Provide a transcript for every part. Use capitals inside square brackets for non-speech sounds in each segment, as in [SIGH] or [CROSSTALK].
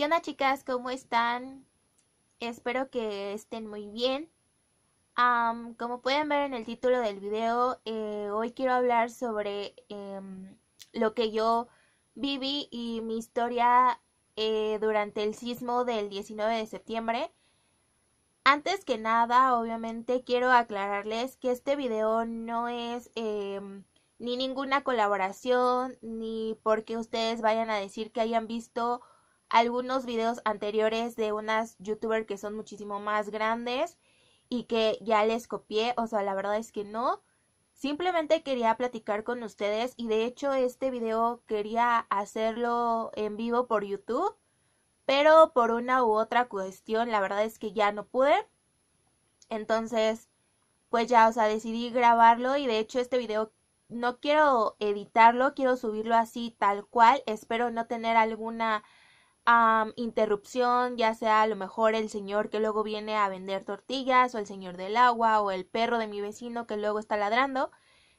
¿Qué onda chicas? ¿Cómo están? Espero que estén muy bien. como pueden ver en el título del video, eh, hoy quiero hablar sobre em, lo que yo viví y mi historia eh, durante el sismo del 19 de septiembre. Antes que nada, obviamente quiero aclararles que este video no es em, ni ninguna colaboración, ni porque ustedes vayan a decir que hayan visto algunos videos anteriores de unas youtubers que son muchísimo más grandes y que ya les copié, o sea, la verdad es que no. Simplemente quería platicar con ustedes y de hecho este video quería hacerlo en vivo por YouTube, pero por una u otra cuestión, la verdad es que ya no pude. Entonces, pues ya, o sea, decidí grabarlo y de hecho este video no quiero editarlo, quiero subirlo así tal cual. Espero no tener alguna interrupción, ya sea a lo mejor el señor que luego viene a vender tortillas o el señor del agua o el perro de mi vecino que luego está ladrando.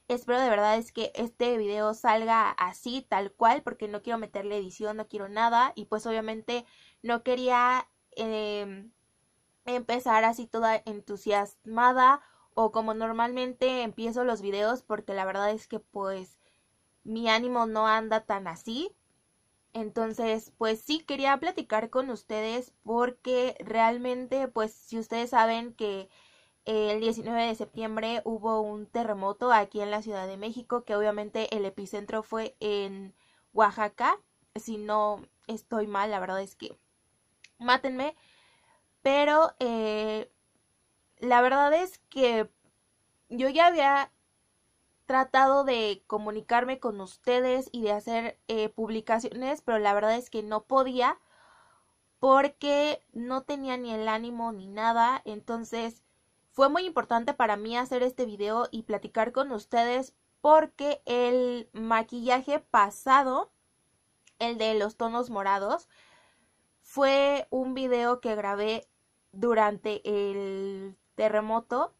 Espero de verdad es que este video salga así, tal cual, porque no quiero meterle edición, no quiero nada y pues obviamente no quería em, empezar así toda entusiasmada o como normalmente empiezo los videos porque la verdad es que pues mi ánimo no anda tan así entonces, pues sí, quería platicar con ustedes porque realmente, pues si ustedes saben que el 19 de septiembre hubo un terremoto aquí en la Ciudad de México, que obviamente el epicentro fue en Oaxaca, si no estoy mal, la verdad es que mátenme, pero eh, la verdad es que yo ya había tratado de comunicarme con ustedes y de hacer eh, publicaciones, pero la verdad es que no podía porque no tenía ni el ánimo ni nada. Entonces fue muy importante para mí hacer este video y platicar con ustedes porque el maquillaje pasado, el de los tonos morados, fue un video que grabé durante el terremoto.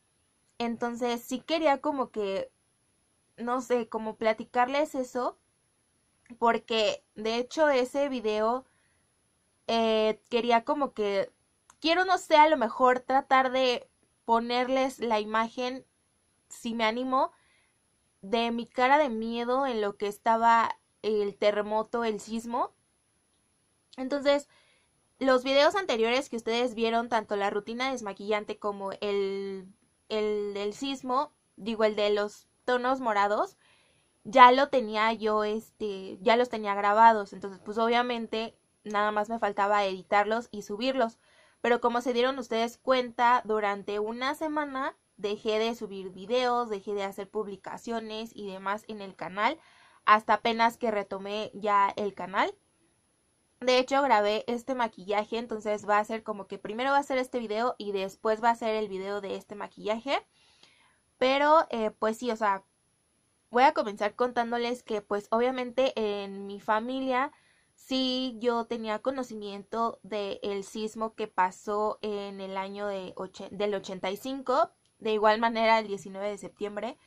Entonces sí quería como que no sé, cómo platicarles eso, porque de hecho ese video eh, quería como que, quiero, no sé, a lo mejor tratar de ponerles la imagen, si me animo, de mi cara de miedo en lo que estaba el terremoto, el sismo. Entonces, los videos anteriores que ustedes vieron, tanto la rutina desmaquillante como el, el del sismo, digo el de los tonos morados, ya lo tenía yo, este, ya los tenía grabados. Entonces, pues obviamente nada más me faltaba editarlos y subirlos. Pero como se dieron ustedes cuenta, durante una semana dejé de subir videos, dejé de hacer publicaciones y demás en el canal, hasta apenas que retomé ya el canal. De hecho, grabé este maquillaje, entonces va a ser como que primero va a ser este video y después va a ser el video de este maquillaje. Pero eh, pues sí, o sea, voy a comenzar contándoles que pues obviamente en mi familia sí yo tenía conocimiento del el sismo que pasó en el año de del 85, de igual manera el 19 de septiembre.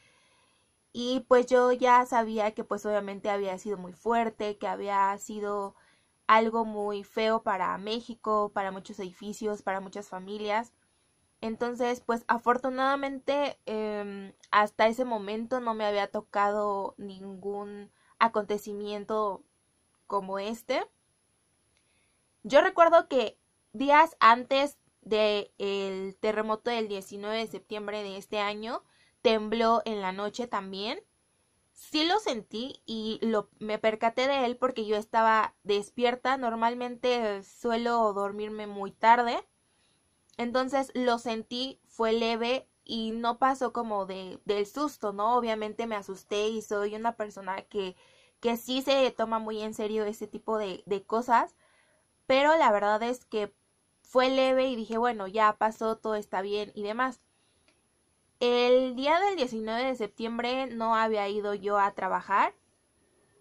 Y pues yo ya sabía que pues obviamente había sido muy fuerte, que había sido algo muy feo para México, para muchos edificios, para muchas familias. Entonces, pues afortunadamente em, hasta ese momento no me había tocado ningún acontecimiento como este. Yo recuerdo que días antes del el terremoto del 19 de septiembre de este año, tembló en la noche también. Sí lo sentí y me percaté de él porque yo estaba despierta. Normalmente suelo dormirme muy tarde entonces lo sentí, fue leve y no pasó como de, del susto, ¿no? Obviamente me asusté y soy una persona que, que sí se toma muy en serio ese tipo de, de cosas, pero la verdad es que fue leve y dije, bueno, ya pasó, todo está bien y demás. El día del 19 de septiembre no había ido yo a trabajar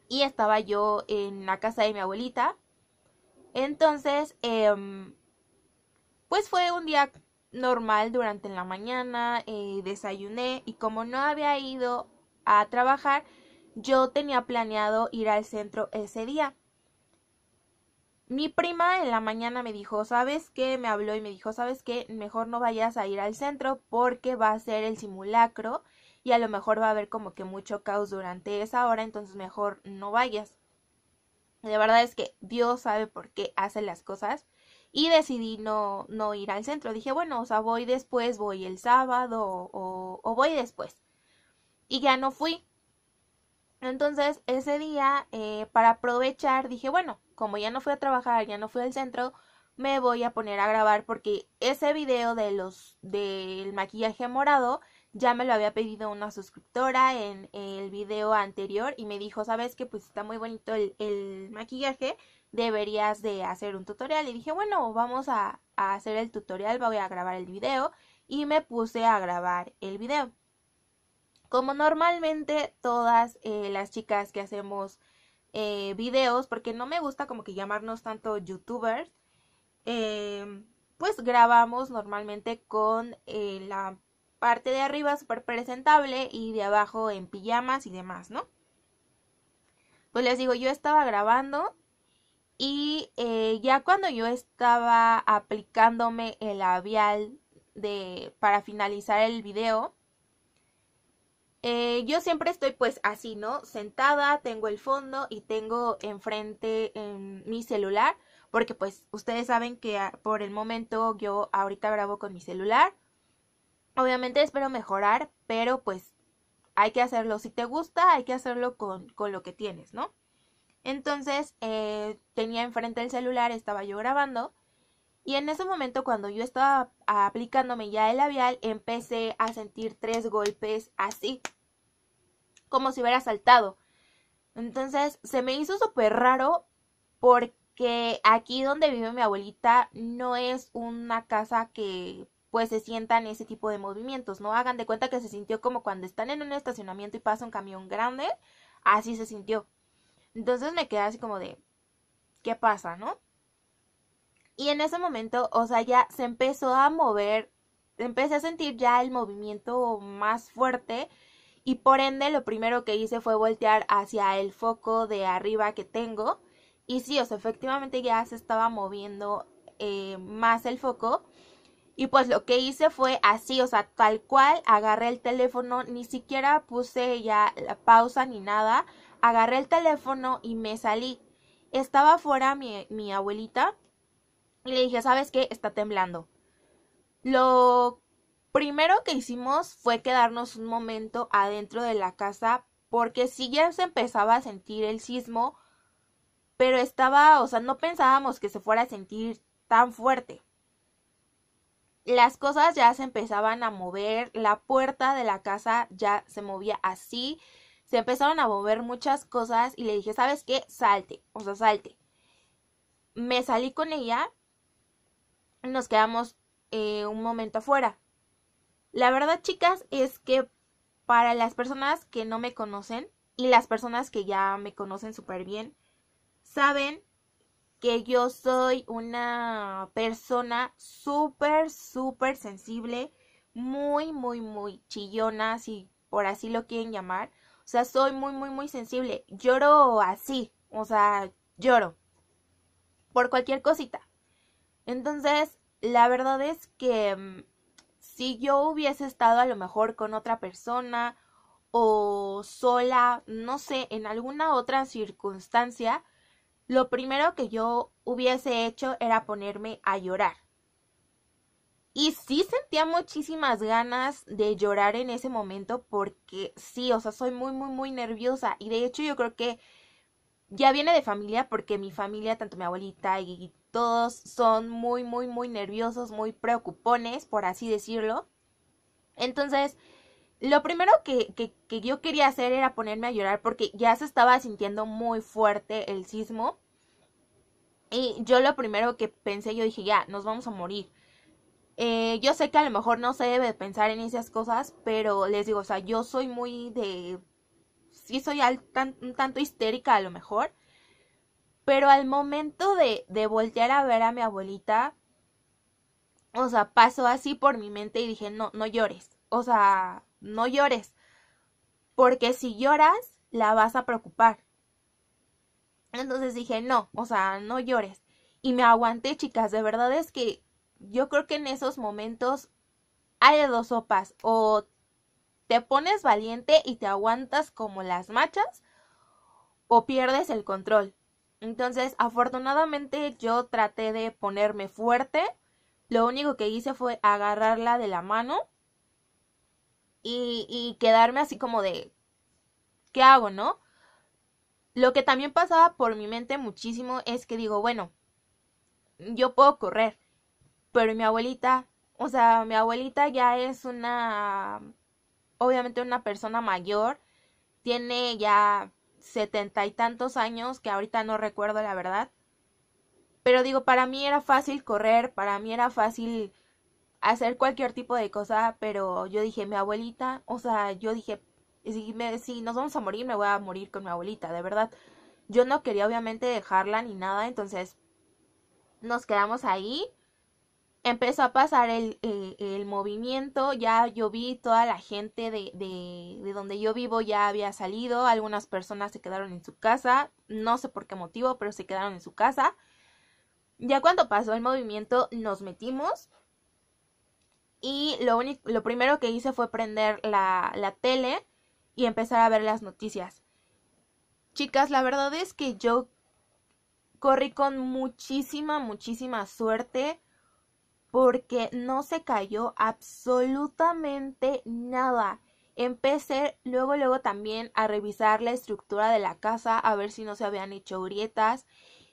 y estaba yo en la casa de mi abuelita. Entonces, eh, pues fue un día normal durante la mañana, eh, desayuné y como no había ido a trabajar, yo tenía planeado ir al centro ese día. Mi prima en la mañana me dijo, ¿sabes qué? Me habló y me dijo, ¿sabes qué? Mejor no vayas a ir al centro porque va a ser el simulacro y a lo mejor va a haber como que mucho caos durante esa hora, entonces mejor no vayas. La verdad es que Dios sabe por qué hace las cosas y decidí no, no ir al centro. Dije, bueno, o sea, voy después, voy el sábado o, o voy después. Y ya no fui. Entonces, ese día, eh, para aprovechar, dije, bueno, como ya no fui a trabajar, ya no fui al centro, me voy a poner a grabar porque ese video de los del maquillaje morado ya me lo había pedido una suscriptora en el video anterior y me dijo, ¿sabes que Pues está muy bonito el, el maquillaje, deberías de hacer un tutorial. Y dije, bueno, vamos a, hacer el tutorial, voy a grabar el video y me puse a grabar el video. Como normalmente todas eh, las chicas que hacemos eh, videos, porque no me gusta como que llamarnos tanto youtubers, em, pues grabamos normalmente con eh, la parte de arriba súper presentable y de abajo en pijamas y demás, ¿no? Pues les digo, yo estaba grabando y eh, ya cuando yo estaba aplicándome el labial de, para finalizar el video, eh, yo siempre estoy pues así, ¿no? Sentada, tengo el fondo y tengo enfrente em, mi celular, porque pues ustedes saben que ah, por el momento yo ahorita grabo con mi celular. Obviamente espero mejorar, pero pues hay que hacerlo. Si te gusta, hay que hacerlo con, con lo que tienes, ¿no? Entonces eh, tenía enfrente el celular, estaba yo grabando. Y en ese momento cuando yo estaba aplicándome ya el labial, empecé a sentir tres golpes así, como si hubiera saltado. Entonces se me hizo súper raro porque aquí donde vive mi abuelita no es una casa que pues se sientan ese tipo de movimientos, ¿no? Hagan de cuenta que se sintió como cuando están en un estacionamiento y pasa un camión grande, así se sintió. Entonces me quedé así como de, ¿qué pasa, no? Y en ese momento, o sea, ya se empezó a mover, empecé a sentir ya el movimiento más fuerte y por ende lo primero que hice fue voltear hacia el foco de arriba que tengo y sí, o sea, efectivamente ya se estaba moviendo eh, más el foco. Y pues lo que hice fue así, o sea, tal cual, agarré el teléfono, ni siquiera puse ya la pausa ni nada, agarré el teléfono y me salí. Estaba fuera mi, mi abuelita y le dije, ¿sabes qué? Está temblando. Lo primero que hicimos fue quedarnos un momento adentro de la casa porque sí ya se empezaba a sentir el sismo, pero estaba, o sea, no pensábamos que se fuera a sentir tan fuerte. Las cosas ya se empezaban a mover, la puerta de la casa ya se movía así, se empezaron a mover muchas cosas y le dije, ¿sabes qué? Salte, o sea, salte. Me salí con ella, nos quedamos eh, un momento afuera. La verdad, chicas, es que para las personas que no me conocen y las personas que ya me conocen súper bien, saben que yo soy una persona súper, súper sensible, muy, muy, muy chillona, si por así lo quieren llamar. O sea, soy muy, muy, muy sensible. Lloro así, o sea, lloro. Por cualquier cosita. Entonces, la verdad es que mm, si yo hubiese estado a lo mejor con otra persona o sola, no sé, en alguna otra circunstancia, lo primero que yo hubiese hecho era ponerme a llorar. Y sí sentía muchísimas ganas de llorar en ese momento porque sí, o sea, soy muy, muy, muy nerviosa. Y de hecho yo creo que ya viene de familia porque mi familia, tanto mi abuelita y todos son muy, muy, muy nerviosos, muy preocupones, por así decirlo. Entonces, lo primero que, que, que, yo quería hacer era ponerme a llorar porque ya se estaba sintiendo muy fuerte el sismo. Y yo lo primero que pensé, yo dije, ya, nos vamos a morir. Eh, yo sé que a lo mejor no se debe pensar en esas cosas, pero les digo, o sea, yo soy muy de... Sí soy un tanto histérica a lo mejor, pero al momento de, de voltear a ver a mi abuelita, o sea, pasó así por mi mente y dije, no, no llores, o sea, no llores, porque si lloras, la vas a preocupar. Entonces dije, no, o sea, no llores. Y me aguanté, chicas, de verdad es que yo creo que en esos momentos hay dos sopas, o te pones valiente y te aguantas como las machas, o pierdes el control. Entonces, afortunadamente yo traté de ponerme fuerte. Lo único que hice fue agarrarla de la mano y, y quedarme así como de, ¿qué hago, no? Lo que también pasaba por mi mente muchísimo es que digo, bueno, yo puedo correr, pero mi abuelita, o sea, mi abuelita ya es una, obviamente una persona mayor, tiene ya setenta y tantos años, que ahorita no recuerdo la verdad. Pero digo, para mí era fácil correr, para mí era fácil hacer cualquier tipo de cosa, pero yo dije, mi abuelita, o sea, yo dije, si, nos vamos a morir, me voy a morir con mi abuelita, de verdad. Yo no quería obviamente dejarla ni nada, entonces nos quedamos ahí empezó a pasar eh, el, movimiento, ya yo vi toda la gente de, de, de, donde yo vivo ya había salido, algunas personas se quedaron en su casa, no sé por qué motivo, pero se quedaron en su casa. Ya cuando pasó el movimiento nos metimos y lo, único, lo primero que hice fue prender la, la tele y empezar a ver las noticias. Chicas, la verdad es que yo corrí con muchísima, muchísima suerte porque no se cayó absolutamente nada. Empecé luego, luego también a revisar la estructura de la casa, a ver si no se habían hecho grietas.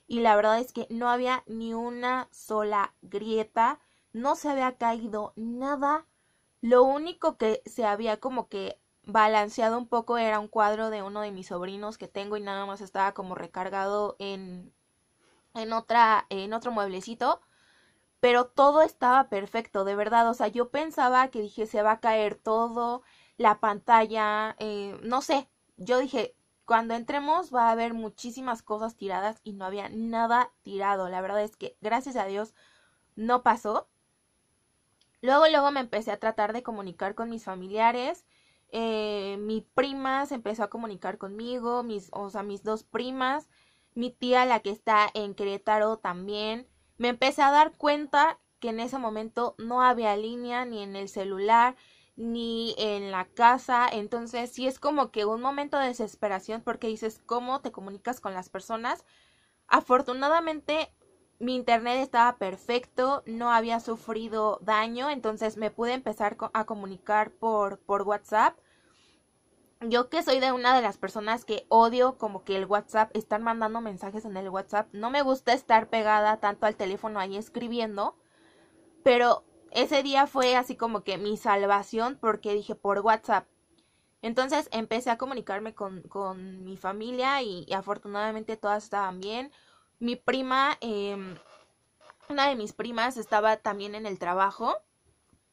Y la verdad es que no había ni una sola grieta, no se había caído nada. Lo único que se había como que balanceado un poco era un cuadro de uno de mis sobrinos que tengo y nada más estaba como recargado en, en, otra, en otro mueblecito pero todo estaba perfecto, de verdad, o sea, yo pensaba que dije, se va a caer todo, la pantalla, eh, no sé, yo dije, cuando entremos va a haber muchísimas cosas tiradas y no había nada tirado, la verdad es que gracias a Dios no pasó. Luego, luego me empecé a tratar de comunicar con mis familiares, eh, mi prima se empezó a comunicar conmigo, mis, o sea, mis dos primas, mi tía la que está en Querétaro también, me empecé a dar cuenta que en ese momento no había línea ni en el celular ni en la casa, entonces sí es como que un momento de desesperación porque dices cómo te comunicas con las personas. Afortunadamente mi internet estaba perfecto, no había sufrido daño, entonces me pude empezar a comunicar por, por WhatsApp yo que soy de una de las personas que odio como que el WhatsApp, están mandando mensajes en el WhatsApp, no me gusta estar pegada tanto al teléfono ahí escribiendo, pero ese día fue así como que mi salvación porque dije por WhatsApp. Entonces empecé a comunicarme con, mi familia y, afortunadamente todas estaban bien. Mi prima, em, una de mis primas estaba también en el trabajo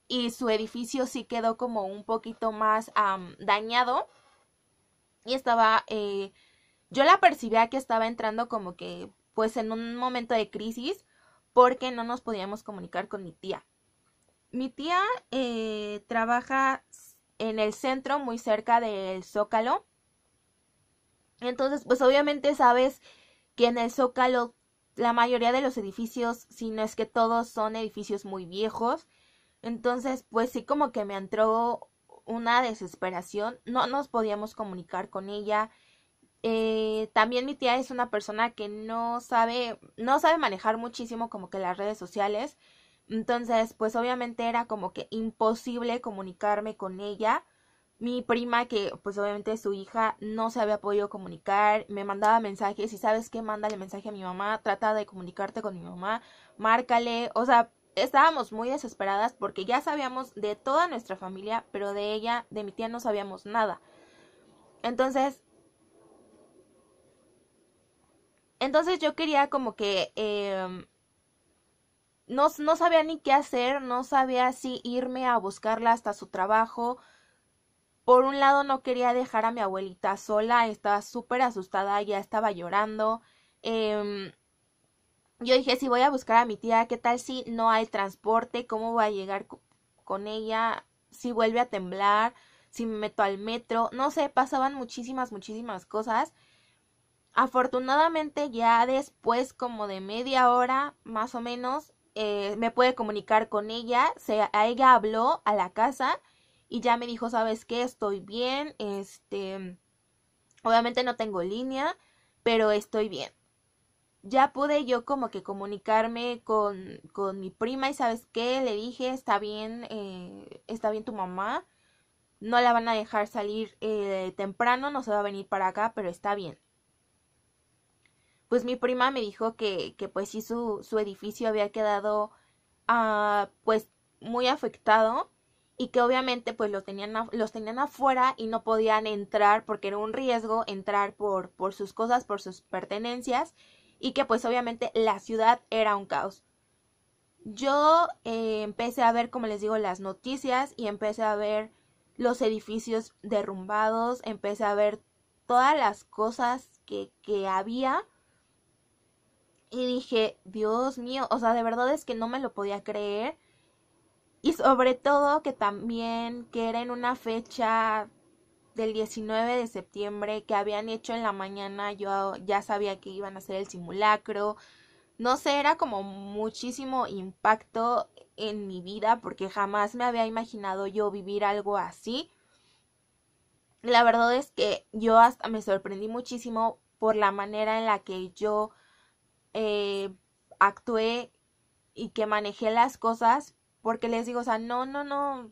y su edificio sí quedó como un poquito más dañado y estaba, eh, yo la percibía que estaba entrando como que pues en un momento de crisis porque no nos podíamos comunicar con mi tía. Mi tía eh, trabaja en el centro muy cerca del Zócalo. Entonces, pues obviamente sabes que en el Zócalo la mayoría de los edificios, si no es que todos son edificios muy viejos. Entonces, pues sí como que me entró una desesperación, no nos podíamos comunicar con ella. Eh, también mi tía es una persona que no sabe, no sabe manejar muchísimo como que las redes sociales. Entonces, pues obviamente era como que imposible comunicarme con ella. Mi prima, que pues obviamente su hija no se había podido comunicar, me mandaba mensajes y sabes qué, el mensaje a mi mamá, trata de comunicarte con mi mamá, márcale, o sea, estábamos muy desesperadas porque ya sabíamos de toda nuestra familia, pero de ella, de mi tía, no sabíamos nada. Entonces, entonces yo quería como que em, no, no sabía ni qué hacer, no sabía si irme a buscarla hasta su trabajo. Por un lado no quería dejar a mi abuelita sola, estaba súper asustada, ya estaba llorando. Eh, yo dije, si voy a buscar a mi tía, ¿qué tal si no hay transporte? ¿Cómo voy a llegar con ella? Si vuelve a temblar, si me meto al metro, no sé, pasaban muchísimas, muchísimas cosas. Afortunadamente ya después como de media hora más o menos eh, me pude comunicar con ella, se, ella habló a la casa y ya me dijo, sabes qué, estoy bien, este, obviamente no tengo línea, pero estoy bien ya pude yo como que comunicarme con, con mi prima y sabes qué, le dije, está bien, eh, está bien tu mamá, no la van a dejar salir eh, temprano, no se va a venir para acá, pero está bien. Pues mi prima me dijo que, que pues sí su, su edificio había quedado ah, pues muy afectado y que obviamente pues los tenían, los tenían afuera y no podían entrar porque era un riesgo entrar por, por sus cosas, por sus pertenencias y que pues obviamente la ciudad era un caos. Yo eh, empecé a ver, como les digo, las noticias y empecé a ver los edificios derrumbados, empecé a ver todas las cosas que, que había y dije, Dios mío, o sea, de verdad es que no me lo podía creer. Y sobre todo que también que era en una fecha del 19 de septiembre que habían hecho en la mañana, yo ya sabía que iban a hacer el simulacro. No sé, era como muchísimo impacto en mi vida porque jamás me había imaginado yo vivir algo así. La verdad es que yo hasta me sorprendí muchísimo por la manera en la que yo eh, actué y que manejé las cosas porque les digo, o sea, no, no, no,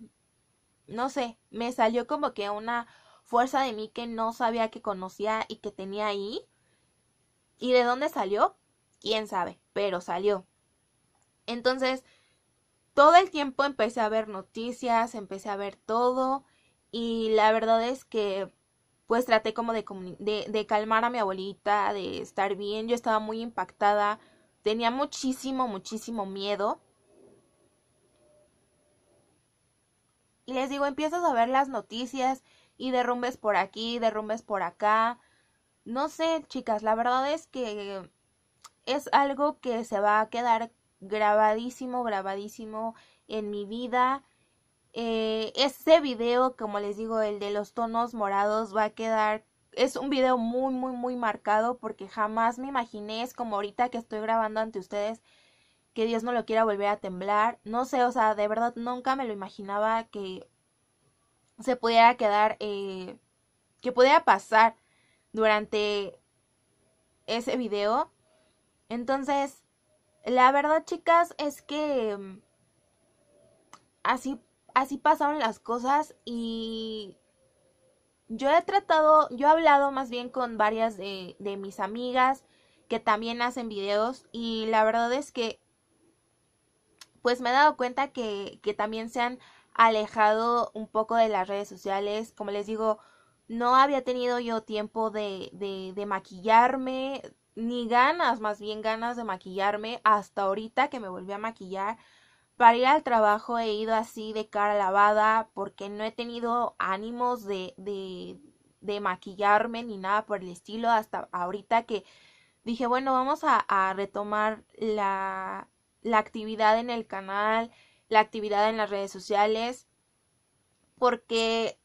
no sé, me salió como que una fuerza de mí que no sabía que conocía y que tenía ahí. ¿Y de dónde salió? ¿Quién sabe? Pero salió. Entonces, todo el tiempo empecé a ver noticias, empecé a ver todo y la verdad es que pues traté como de, de, de, calmar a mi abuelita, de estar bien. Yo estaba muy impactada, tenía muchísimo, muchísimo miedo. Y les digo, empiezas a ver las noticias y derrumbes por aquí, derrumbes por acá. No sé, chicas, la verdad es que es algo que se va a quedar grabadísimo, grabadísimo en mi vida. Eh, ese video, como les digo, el de los tonos morados va a quedar... Es un video muy, muy, muy marcado porque jamás me imaginé, es como ahorita que estoy grabando ante ustedes, que Dios no lo quiera volver a temblar. No sé, o sea, de verdad nunca me lo imaginaba que se pudiera quedar, eh, que pudiera pasar durante ese video. Entonces, la verdad, chicas, es que mm, así, así pasaron las cosas y yo he tratado, yo he hablado más bien con varias de, mis amigas que también hacen videos y la verdad es que pues me he dado cuenta que, que también se han alejado un poco de las redes sociales. Como les digo, no había tenido yo tiempo de, de, maquillarme, ni ganas, más bien ganas de maquillarme hasta ahorita que me volví a maquillar. Para ir al trabajo he ido así de cara lavada porque no he tenido ánimos de, de, de maquillarme ni nada por el estilo hasta ahorita que dije, bueno, vamos a, a retomar la, la actividad en el canal, la actividad en las redes sociales, porque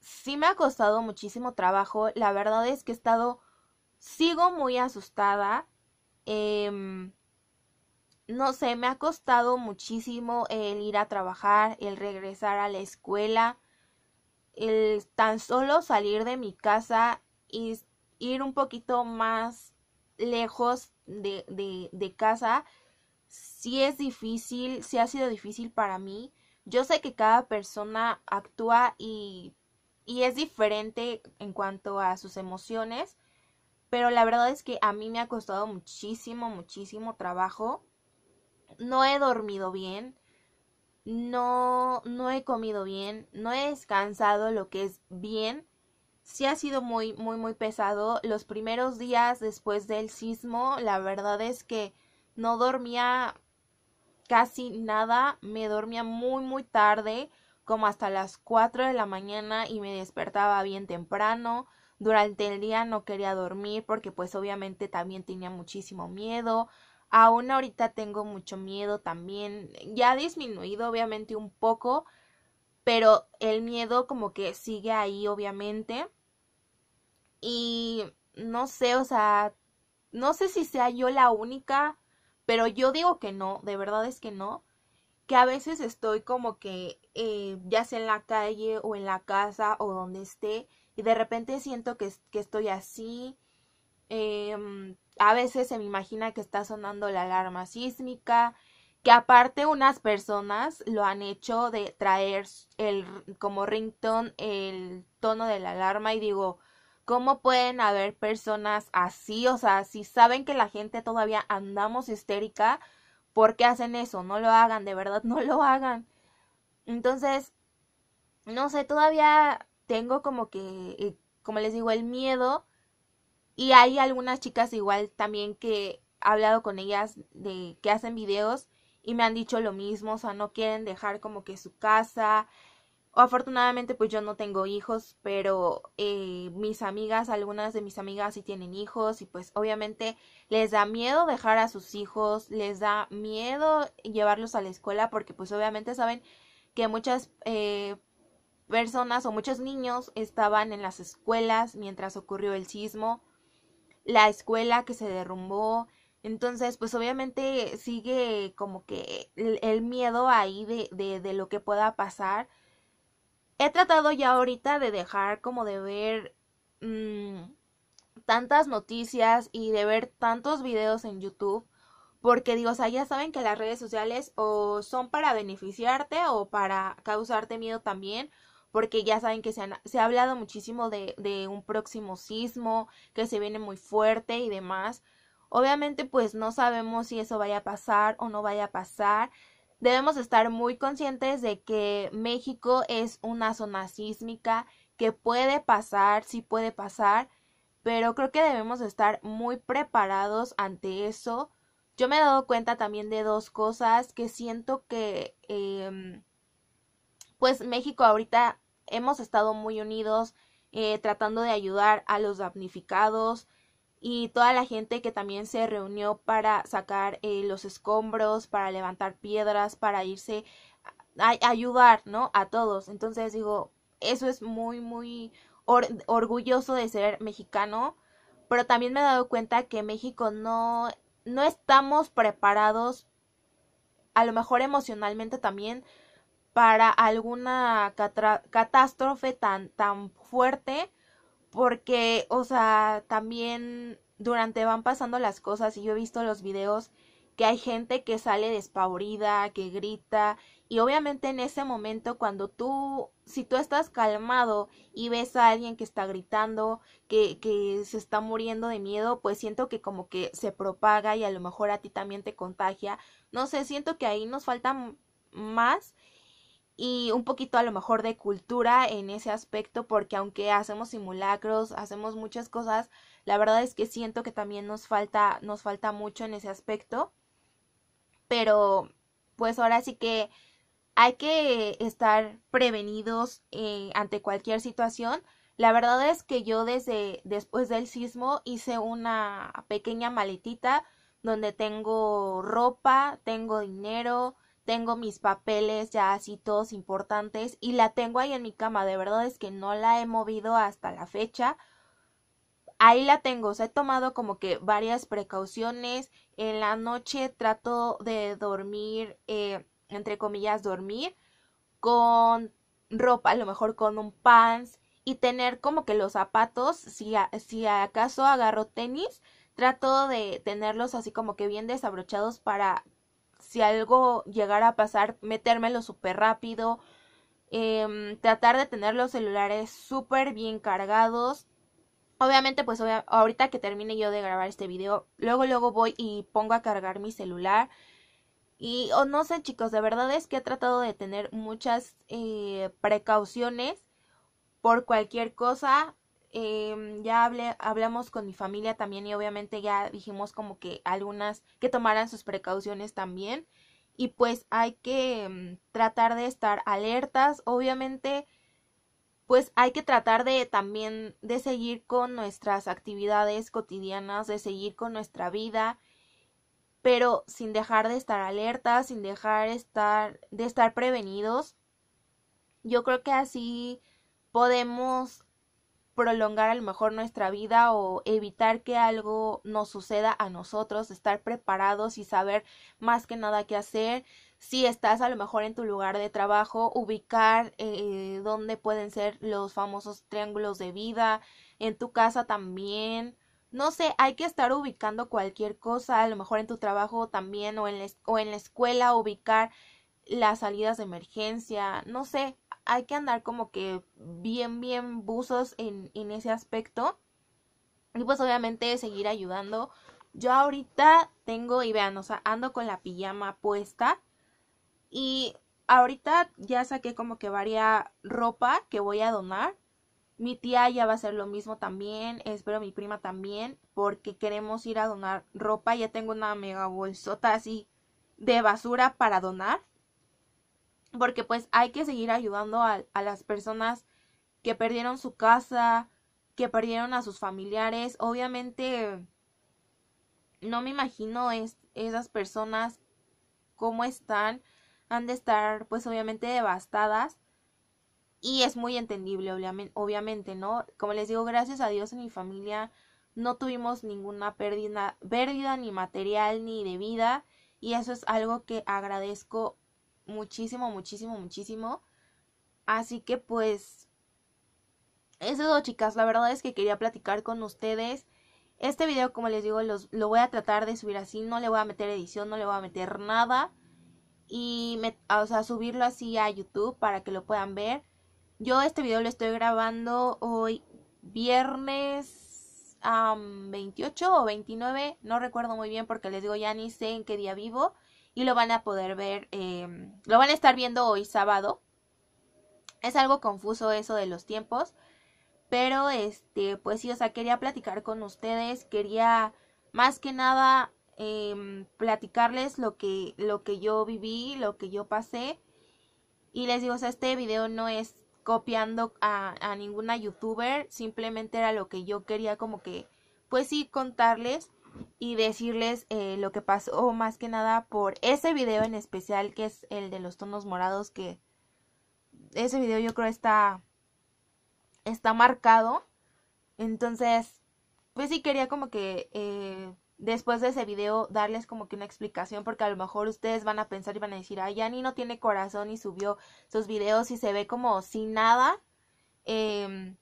sí me ha costado muchísimo trabajo. La verdad es que he estado, sigo muy asustada. Em, no sé, me ha costado muchísimo el ir a trabajar, el regresar a la escuela, el tan solo salir de mi casa y ir un poquito más lejos de casa sí es difícil, sí ha sido difícil para mí. Yo sé que cada persona actúa y, y es diferente en cuanto a sus emociones, pero la verdad es que a mí me ha costado muchísimo, muchísimo trabajo. No he dormido bien, no, no he comido bien, no he descansado lo que es bien. Sí ha sido muy, muy, muy pesado. Los primeros días después del sismo, la verdad es que no dormía casi nada, me dormía muy muy tarde, como hasta las 4 de la mañana y me despertaba bien temprano. Durante el día no quería dormir porque pues obviamente también tenía muchísimo miedo. Aún ahorita tengo mucho miedo también. Ya ha disminuido obviamente un poco, pero el miedo como que sigue ahí obviamente. Y no sé, o sea, no sé si sea yo la única pero yo digo que no, de verdad es que no, que a veces estoy como que eh, ya sea en la calle o en la casa o donde esté y de repente siento que, estoy así. Em, a veces se me imagina que está sonando la alarma sísmica, que aparte unas personas lo han hecho de traer el como ringtone el tono de la alarma y digo, ¿Cómo pueden haber personas así? O sea, si saben que la gente todavía andamos histérica, ¿por qué hacen eso? No lo hagan, de verdad, [LAUGHS] no lo hagan. Entonces, no sé, todavía tengo como que, eh, como les digo, el miedo. Y hay algunas chicas igual también que he hablado con ellas de que hacen videos y me han dicho lo mismo, o sea, no quieren dejar como que su casa, Afortunadamente pues yo no tengo hijos, pero eh, mis amigas, algunas de mis amigas sí tienen hijos y pues obviamente les da miedo dejar a sus hijos, les da miedo llevarlos a la escuela porque pues obviamente saben que muchas eh, personas o muchos niños estaban en las escuelas mientras ocurrió el sismo, la escuela que se derrumbó, entonces, pues obviamente sigue como que el, miedo ahí de, de, lo que pueda pasar he tratado ya ahorita de dejar como de ver mm, tantas noticias y de ver tantos videos en YouTube. Porque digo, o sea, ya saben que las redes sociales o son para beneficiarte o para causarte miedo también. Porque ya saben que se, ha hablado muchísimo de un próximo sismo que se viene muy fuerte y demás. Obviamente pues no sabemos si eso vaya a pasar o no vaya a pasar debemos estar muy conscientes de que México es una zona sísmica que puede pasar, sí puede pasar, pero creo que debemos estar muy preparados ante eso. Yo me he dado cuenta también de dos cosas que siento que, em, pues México ahorita hemos estado muy unidos eh, tratando de ayudar a los damnificados, y toda la gente que también se reunió para sacar eh, los escombros, para levantar piedras, para irse a, ayudar, ¿no? A todos. Entonces digo, eso es muy, muy orgulloso de ser mexicano, pero también me he dado cuenta que México no, no estamos preparados, a lo mejor emocionalmente también, para alguna catástrofe tan, tan fuerte porque, o sea, también durante van pasando las cosas y yo he visto los videos que hay gente que sale despavorida, que grita y obviamente en ese momento cuando tú, si tú estás calmado y ves a alguien que está gritando, que, que se está muriendo de miedo, pues siento que como que se propaga y a lo mejor a ti también te contagia. No sé, siento que ahí nos falta más y un poquito a lo mejor de cultura en ese aspecto porque aunque hacemos simulacros, hacemos muchas cosas, la verdad es que siento que también nos falta nos falta mucho en ese aspecto. Pero pues ahora sí que hay que estar prevenidos eh, ante cualquier situación. La verdad es que yo desde después del sismo hice una pequeña maletita donde tengo ropa, tengo dinero, tengo mis papeles ya así todos importantes y la tengo ahí en mi cama, de verdad es que no la he movido hasta la fecha. Ahí la tengo, o sea, he tomado como que varias precauciones. En la noche trato de dormir, eh, entre comillas, dormir con ropa, a lo mejor con un pants y tener como que los zapatos, si, si acaso agarro tenis, trato de tenerlos así como que bien desabrochados para si algo llegara a pasar, metérmelo súper rápido, em, tratar de tener los celulares súper bien cargados. Obviamente, pues ahorita que termine yo de grabar este video, luego, luego voy y pongo a cargar mi celular. Y no sé chicos, de verdad es que he tratado de tener muchas eh, precauciones por cualquier cosa. Em, ya hablé, hablamos con mi familia también y obviamente ya dijimos como que algunas que tomaran sus precauciones también y pues hay que em, tratar de estar alertas obviamente pues hay que tratar de también de seguir con nuestras actividades cotidianas de seguir con nuestra vida pero sin dejar de estar alertas sin dejar estar de estar prevenidos yo creo que así podemos prolongar a lo mejor nuestra vida o evitar que algo nos suceda a nosotros, estar preparados y saber más que nada qué hacer. Si estás a lo mejor en tu lugar de trabajo, ubicar eh, dónde pueden ser los famosos triángulos de vida, en tu casa también. No sé, hay que estar ubicando cualquier cosa, a lo mejor en tu trabajo también o en o en la escuela, ubicar las salidas de emergencia, no sé, hay que andar como que bien, bien buzos en, ese aspecto. Y pues obviamente seguir ayudando. Yo ahorita tengo, y vean, o sea, ando con la pijama puesta. Y ahorita ya saqué como que varía ropa que voy a donar. Mi tía ya va a hacer lo mismo también, espero mi prima también, porque queremos ir a donar ropa. Ya tengo una mega bolsota así de basura para donar porque pues hay que seguir ayudando a, las personas que perdieron su casa, que perdieron a sus familiares. Obviamente, no me imagino esas personas cómo están. Han de estar, pues, obviamente devastadas. Y es muy entendible, obviamente, ¿no? Como les digo, gracias a Dios en mi familia no tuvimos ninguna pérdida, pérdida ni material ni de vida. Y eso es algo que agradezco muchísimo, muchísimo, muchísimo. Así que pues... Eso es chicas, la verdad es que quería platicar con ustedes. Este video, como les digo, lo voy a tratar de subir así, no le voy a meter edición, no le voy a meter nada. Y, me, ah, o sea, subirlo así a YouTube para que lo puedan ver. Yo este video lo estoy grabando hoy viernes 28 o 29, no recuerdo muy bien porque les digo ya ni sé en qué día vivo y lo van a poder ver, em, lo van a estar viendo hoy sábado. Es algo confuso eso de los tiempos, pero este, pues sí, o sea, quería platicar con ustedes, quería más que nada em, platicarles lo que, lo que yo viví, lo que yo pasé. Y les digo, o sea, este video no es copiando a, a ninguna youtuber, simplemente era lo que yo quería como que, pues sí, contarles y decirles eh, lo que pasó más que nada por ese video en especial que es el de los tonos morados que ese video yo creo está está marcado entonces pues sí quería como que eh, después de ese video darles como que una explicación porque a lo mejor ustedes van a pensar y van a decir, ay, Yanni no tiene corazón y subió sus videos y se ve como sin nada em,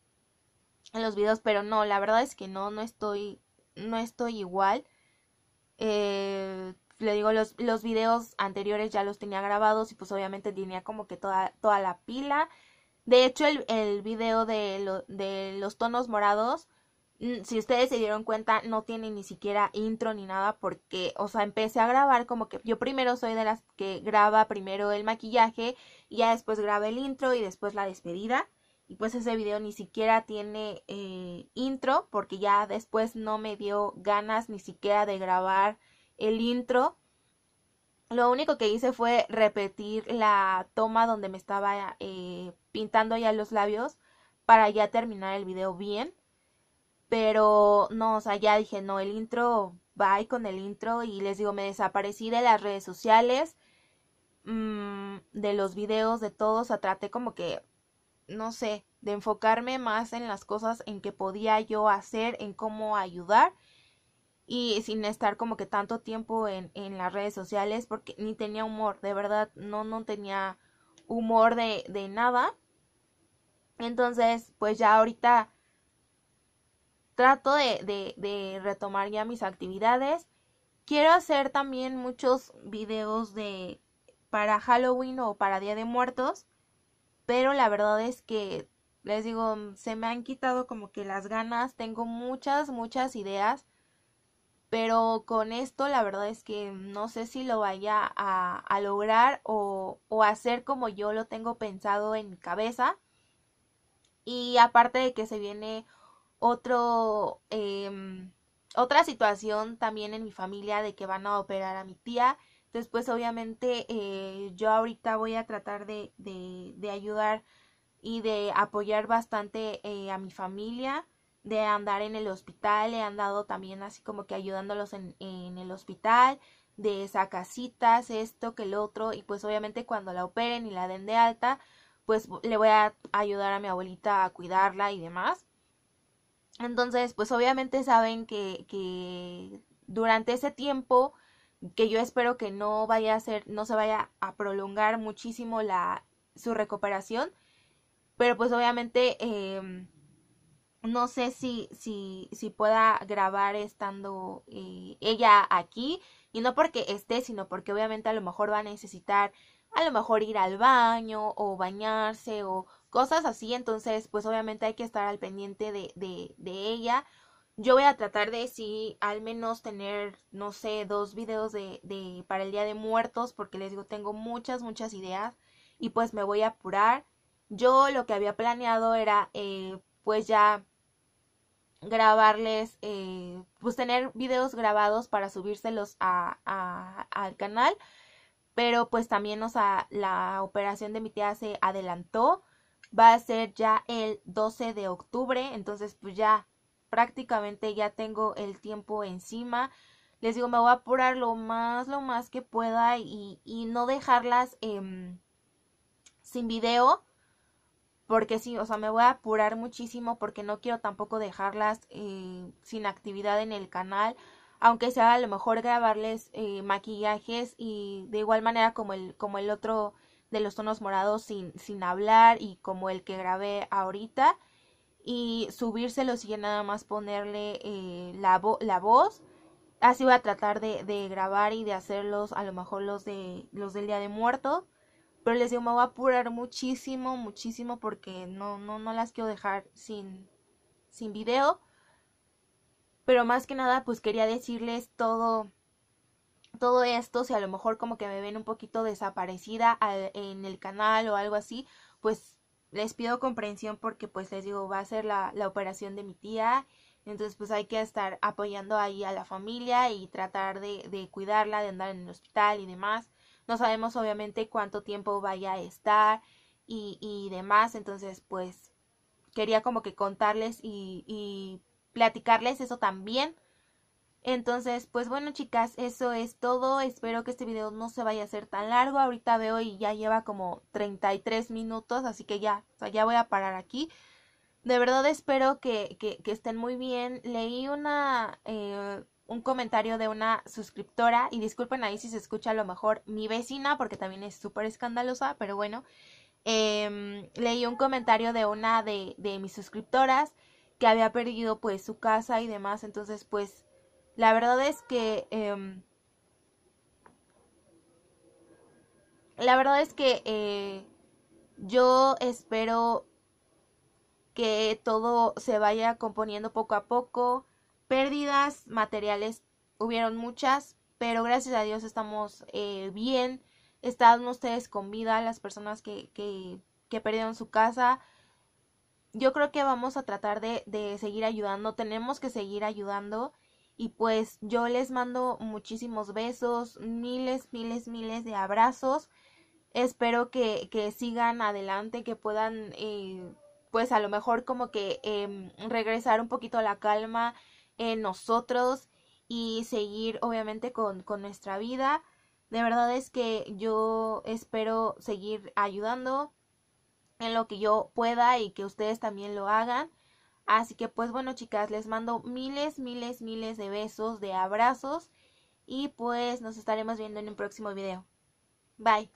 en los videos, pero no, la verdad es que no, no estoy no estoy igual. Eh, le digo, los, videos anteriores ya los tenía grabados y pues obviamente tenía como que toda, toda la pila. De hecho, el, video de, de los tonos morados, mm, si ustedes se dieron cuenta, no tiene ni siquiera intro ni nada porque, o sea, empecé a grabar como que yo primero soy de las que graba primero el maquillaje y ya después graba el intro y después la despedida. Y pues ese video ni siquiera tiene eh, intro porque ya después no me dio ganas ni siquiera de grabar el intro. Lo único que hice fue repetir la toma donde me estaba eh, pintando ya los labios para ya terminar el video bien. Pero no, o sea, ya dije, no, el intro, bye con el intro. Y les digo, me desaparecí de las redes sociales, mm, de los videos, de todos. O sea, traté como que no sé, de enfocarme más en las cosas en que podía yo hacer, en cómo ayudar y sin estar como que tanto tiempo en, las redes sociales porque ni tenía humor, de verdad, no, no tenía humor de, nada. Entonces, pues ya ahorita trato de, de, de, retomar ya mis actividades. Quiero hacer también muchos videos de para Halloween o para Día de Muertos pero la verdad es que les digo, se me han quitado como que las ganas, tengo muchas, muchas ideas, pero con esto la verdad es que no sé si lo vaya a, lograr o, hacer como yo lo tengo pensado en mi cabeza. Y aparte de que se viene otro, em, otra situación también en mi familia de que van a operar a mi tía Después, obviamente, eh, yo ahorita voy a tratar de, ayudar y de apoyar bastante eh, a mi familia, de andar en el hospital, he andado también así como que ayudándolos en, en el hospital, de sacasitas, esto que el otro, y pues obviamente cuando la operen y la den de alta, pues le voy a ayudar a mi abuelita a cuidarla y demás. Entonces, pues obviamente saben que, que durante ese tiempo que yo espero que no vaya a ser, no se vaya a prolongar muchísimo la, su recuperación, pero pues obviamente em, no sé si, si, si pueda grabar estando eh, ella aquí, y no porque esté, sino porque obviamente a lo mejor va a necesitar a lo mejor ir al baño o bañarse o cosas así, entonces pues obviamente hay que estar al pendiente de ella yo voy a tratar de sí al menos tener, no sé, dos videos de, para el Día de Muertos, porque les digo, tengo muchas, muchas ideas y pues me voy a apurar. Yo lo que había planeado era eh, pues ya grabarles, eh, pues tener videos grabados para subírselos a, al canal, pero pues también, o sea, la operación de mi tía se adelantó, va a ser ya el 12 de octubre, entonces pues ya prácticamente ya tengo el tiempo encima. Les digo, me voy a apurar lo más, lo más que pueda y, no dejarlas em, sin video. Porque sí, o sea, me voy a apurar muchísimo porque no quiero tampoco dejarlas eh, sin actividad en el canal aunque sea a lo mejor grabarles eh, maquillajes y de igual manera como el, como el otro de los tonos morados sin, sin hablar y como el que grabé ahorita y subírselo y nada más ponerle eh, la, la voz. Así voy a tratar de, grabar y de hacerlos, a lo mejor los de los del Día de Muertos. Pero les digo, me voy a apurar muchísimo, muchísimo porque no, no, no las quiero dejar sin, sin video. Pero más que nada, pues quería decirles todo, todo esto. Si a lo mejor como que me ven un poquito desaparecida en el canal o algo así, pues les pido comprensión porque pues les digo, va a ser la, operación de mi tía. Entonces pues hay que estar apoyando ahí a la familia y tratar de, de cuidarla, de andar en el hospital y demás. No sabemos obviamente cuánto tiempo vaya a estar y, y demás. Entonces pues quería como que contarles y, y platicarles eso también entonces, pues bueno chicas, eso es todo. Espero que este video no se vaya a hacer tan largo. Ahorita veo y ya lleva como 33 minutos, así que ya, ya voy a parar aquí. De verdad espero que, estén muy bien. Leí una, eh, un comentario de una suscriptora y disculpen ahí si se escucha a lo mejor mi vecina porque también es súper escandalosa, pero bueno. Em, leí un comentario de una de, de mis suscriptoras que había perdido pues su casa y demás. Entonces pues la verdad es que... Em, la verdad es que eh, yo espero que todo se vaya componiendo poco a poco. Pérdidas materiales hubieron muchas, pero gracias a Dios estamos eh, bien. Están ustedes con vida, las personas que, que, perdieron su casa. Yo creo que vamos a tratar de, de seguir ayudando. Tenemos que seguir ayudando. Y pues yo les mando muchísimos besos, miles, miles, miles de abrazos. Espero que, sigan adelante, que puedan, eh, pues a lo mejor como que em, regresar un poquito a la calma en nosotros y seguir obviamente con nuestra vida. De verdad es que yo espero seguir ayudando en lo que yo pueda y que ustedes también lo hagan. Así que pues bueno chicas, les mando miles, miles, miles de besos, de abrazos y pues nos estaremos viendo en un próximo video. Bye.